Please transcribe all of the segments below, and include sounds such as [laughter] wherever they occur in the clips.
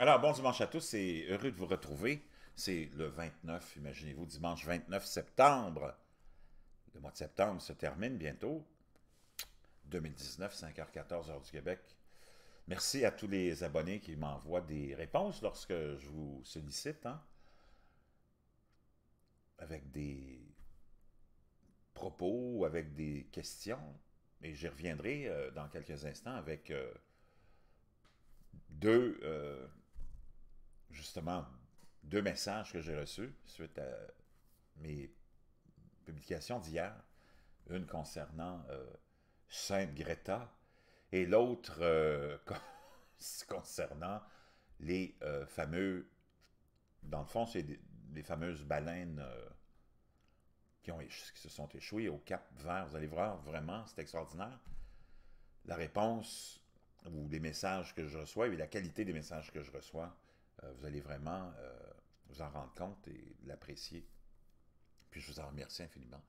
Alors, bon dimanche à tous, c'est heureux de vous retrouver. C'est le 29, imaginez-vous, dimanche 29 septembre. Le mois de septembre se termine bientôt. 2019, 5h14, heure du Québec. Merci à tous les abonnés qui m'envoient des réponses lorsque je vous sollicite, hein. avec des propos, avec des questions. Et j'y reviendrai euh, dans quelques instants avec euh, deux euh, justement deux messages que j'ai reçus suite à mes publications d'hier. Une concernant euh, Sainte Greta et l'autre euh, [laughs] concernant les euh, fameux. Dans le fond, c'est les fameuses baleines qui, qui se sont échouées au Cap Vert. Vous allez voir, vraiment, c'est extraordinaire. La réponse ou les messages que je reçois et la qualité des messages que je reçois euh, vous allez vraiment euh, vous en rendre compte et l'apprécier. Puis je vous en remercie infiniment.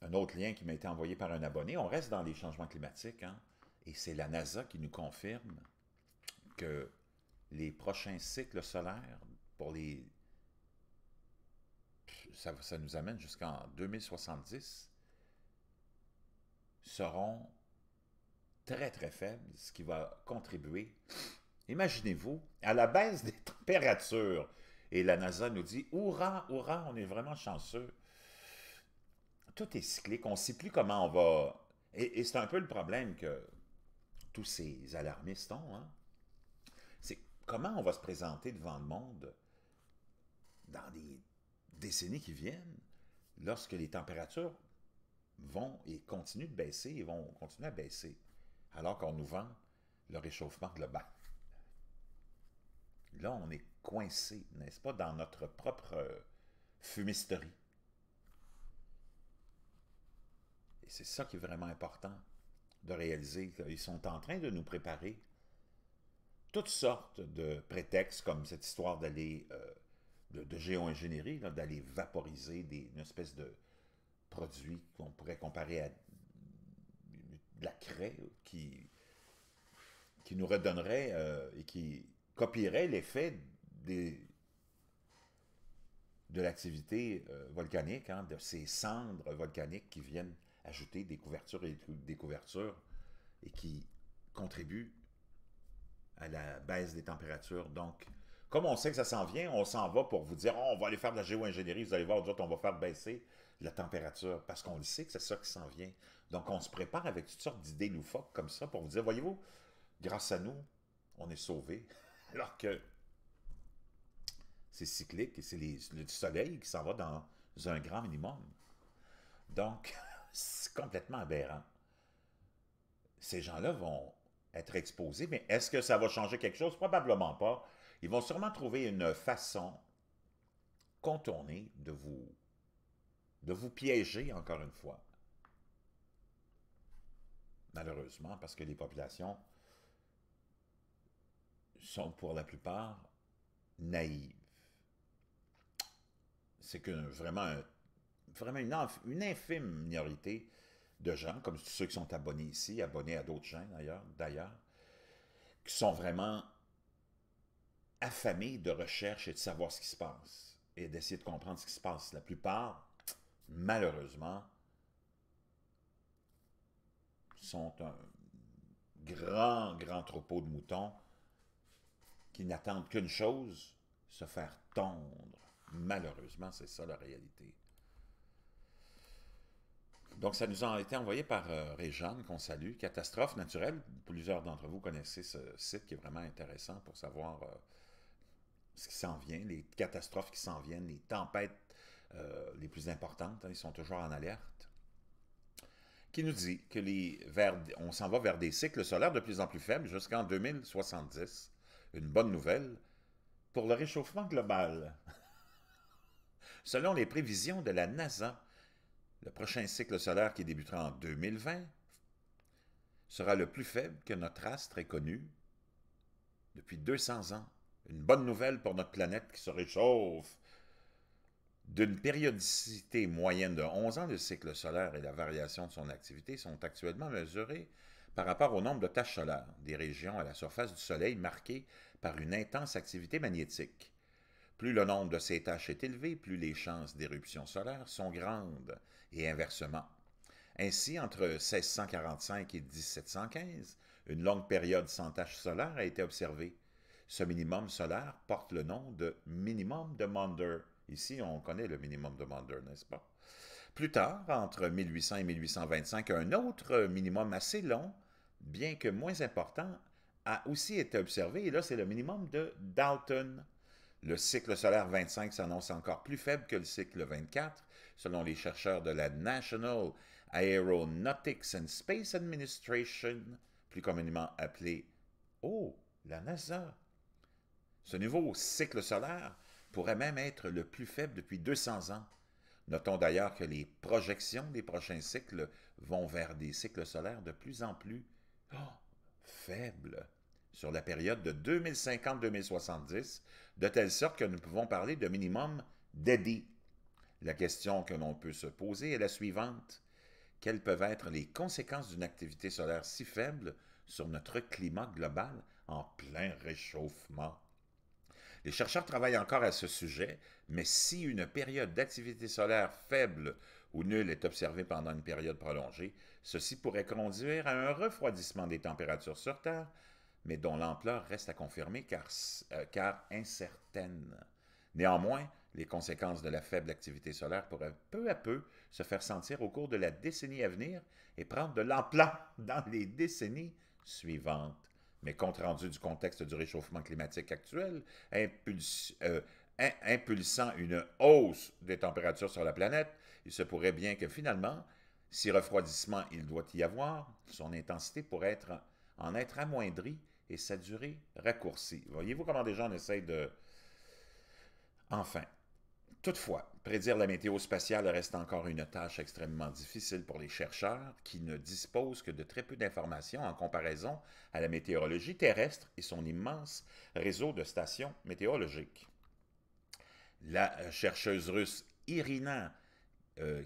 Un autre lien qui m'a été envoyé par un abonné, on reste dans les changements climatiques, hein, et c'est la NASA qui nous confirme que les prochains cycles solaires, pour les... ça, ça nous amène jusqu'en 2070, seront très très faibles, ce qui va contribuer Imaginez-vous, à la baisse des [laughs] températures, et la NASA nous dit « Hurrah, hurrah, on est vraiment chanceux ». Tout est cyclique, on ne sait plus comment on va... Et, c'est un peu le problème que tous ces alarmistes ont. Hein. C'est comment on va se présenter devant le monde dans des décennies qui viennent, lorsque les températures vont et continuent de baisser et vont continuer à baisser, alors qu'on nous vend le réchauffement global. Là, on est coincé, n'est-ce pas, dans notre propre euh, fumisterie. Et c'est ça qui est vraiment important de réaliser qu'ils sont en train de nous préparer toutes sortes de prétextes, comme cette histoire d'aller euh, de, géo-ingénierie, d'aller vaporiser des, une espèce de produit qu'on pourrait comparer à de la craie qui, qui nous redonnerait euh, et qui copierait l'effet de l'activité euh, volcanique, hein, de ces cendres volcaniques qui viennent ajouter des couvertures et des couvertures et qui contribuent à la baisse des températures. Donc, comme on sait que ça s'en vient, on s'en va pour vous dire on va aller faire de la géo-ingénierie, vous allez voir, on va faire baisser la température, parce qu'on le sait que c'est ça qui s'en vient. Donc, on se prépare avec toutes sortes d'idées loufoques comme ça pour vous dire voyez-vous, grâce à nous, on est sauvés. Alors que c'est cyclique et c'est le soleil qui s'en va dans un grand minimum. Donc, [laughs] c'est complètement aberrant. Ces gens-là vont être exposés, mais est-ce que ça va changer quelque chose? Probablement pas. Ils vont sûrement trouver une façon contournée de vous, de vous piéger encore une fois. Malheureusement, parce que les populations sont pour la plupart naïves. C'est que vraiment, vraiment une, une, infime minorité de gens, comme ceux qui sont abonnés ici, abonnés à d'autres gens d'ailleurs, qui sont vraiment affamés de recherche et de savoir ce qui se passe et d'essayer de comprendre ce qui se passe. La plupart, malheureusement, sont un grand, grand troupeau de moutons qui n'attendent qu'une chose, se faire tondre. Malheureusement, c'est ça la réalité. Donc, ça nous a été envoyé par euh, Réjeanne, qu'on salue. Catastrophe naturelle. Plusieurs d'entre vous connaissez ce site qui est vraiment intéressant pour savoir euh, ce qui s'en vient, les catastrophes qui s'en viennent, les tempêtes euh, les plus importantes. Hein. ils sont toujours en alerte. Qui nous dit que les on s'en va vers des cycles solaires de plus en plus faibles jusqu'en 2070 une bonne nouvelle pour le réchauffement global. [laughs] Selon les prévisions de la NASA, le prochain cycle solaire qui débutera en 2020 sera le plus faible que notre astre ait connu depuis 200 ans. Une bonne nouvelle pour notre planète qui se réchauffe. D'une périodicité moyenne de 11 ans, le cycle solaire et la variation de son activité sont actuellement mesurés par rapport au nombre de taches solaires des régions à la surface du Soleil marquées par une intense activité magnétique. Plus le nombre de ces taches est élevé, plus les chances d'éruption solaire sont grandes, et inversement. Ainsi, entre 1645 et 1715, une longue période sans taches solaires a été observée. Ce minimum solaire porte le nom de minimum de Maunder Ici, on connaît le minimum de Mander, n'est-ce pas? Plus tard, entre 1800 et 1825, un autre minimum assez long, bien que moins important, a aussi été observé, et là, c'est le minimum de Dalton. Le cycle solaire 25 s'annonce encore plus faible que le cycle 24, selon les chercheurs de la National Aeronautics and Space Administration, plus communément appelée, oh, la NASA. Ce nouveau cycle solaire pourrait même être le plus faible depuis 200 ans. Notons d'ailleurs que les projections des prochains cycles vont vers des cycles solaires de plus en plus oh, faibles sur la période de 2050-2070, de telle sorte que nous pouvons parler de minimum d'EDI. La question que l'on peut se poser est la suivante. Quelles peuvent être les conséquences d'une activité solaire si faible sur notre climat global en plein réchauffement? Les chercheurs travaillent encore à ce sujet, mais si une période d'activité solaire faible ou nulle est observée pendant une période prolongée, ceci pourrait conduire à un refroidissement des températures sur Terre, mais dont l'ampleur reste à confirmer car, euh, incertaine. Néanmoins, les conséquences de la faible activité solaire pourraient peu à peu se faire sentir au cours de la décennie à venir et prendre de l'ampleur [laughs] dans les décennies suivantes mais compte rendu du contexte du réchauffement climatique actuel, euh, impulsant une hausse des températures sur la planète, il se pourrait bien que finalement, si refroidissement il doit y avoir, son intensité pourrait être, en être amoindrie et sa durée raccourcie. Voyez-vous comment des gens essayent de... Enfin, toutefois, Prédire la météo spatiale reste encore une tâche extrêmement difficile pour les chercheurs qui ne disposent que de très peu d'informations en comparaison à la météorologie terrestre et son immense réseau de stations météorologiques. La chercheuse russe Irina euh,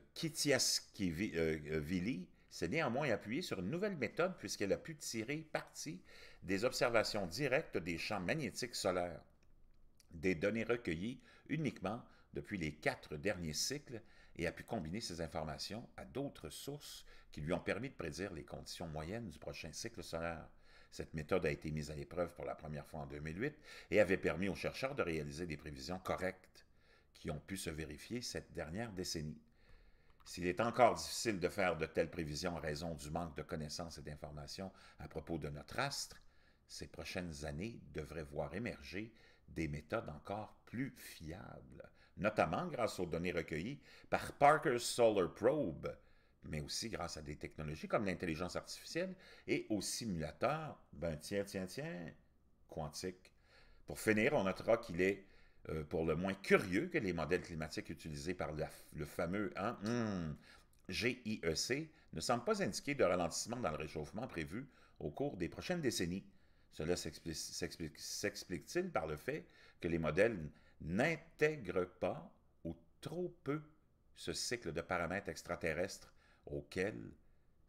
s'est néanmoins appuyée sur une nouvelle méthode puisqu'elle a pu tirer parti des observations directes des champs magnétiques solaires des données recueillies uniquement depuis les quatre derniers cycles et a pu combiner ces informations à d'autres sources qui lui ont permis de prédire les conditions moyennes du prochain cycle solaire. Cette méthode a été mise à l'épreuve pour la première fois en 2008 et avait permis aux chercheurs de réaliser des prévisions correctes qui ont pu se vérifier cette dernière décennie. S'il est encore difficile de faire de telles prévisions en raison du manque de connaissances et d'informations à propos de notre astre, ces prochaines années devraient voir émerger des méthodes encore plus fiables notamment grâce aux données recueillies par Parker Solar Probe, mais aussi grâce à des technologies comme l'intelligence artificielle et aux simulateurs, ben tiens, tiens, tiens, quantique. Pour finir, on notera qu'il est euh, pour le moins curieux que les modèles climatiques utilisés par le fameux hein, hmm, GIEC ne semblent pas indiquer de ralentissement dans le réchauffement prévu au cours des prochaines décennies. Cela s'explique-t-il par le fait que les modèles n'intègrent pas ou trop peu ce cycle de paramètres extraterrestres auquel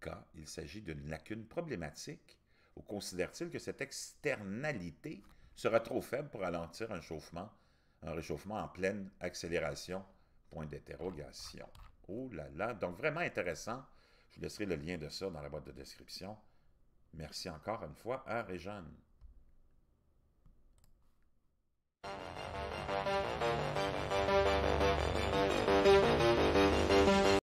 cas il s'agit d'une lacune problématique ou considère-t-il que cette externalité sera trop faible pour ralentir un un réchauffement en pleine accélération? Point d'interrogation. Oh là là, donc vraiment intéressant. Je vous laisserai le lien de ça dans la boîte de description. Merci encore une fois à Réjeanne.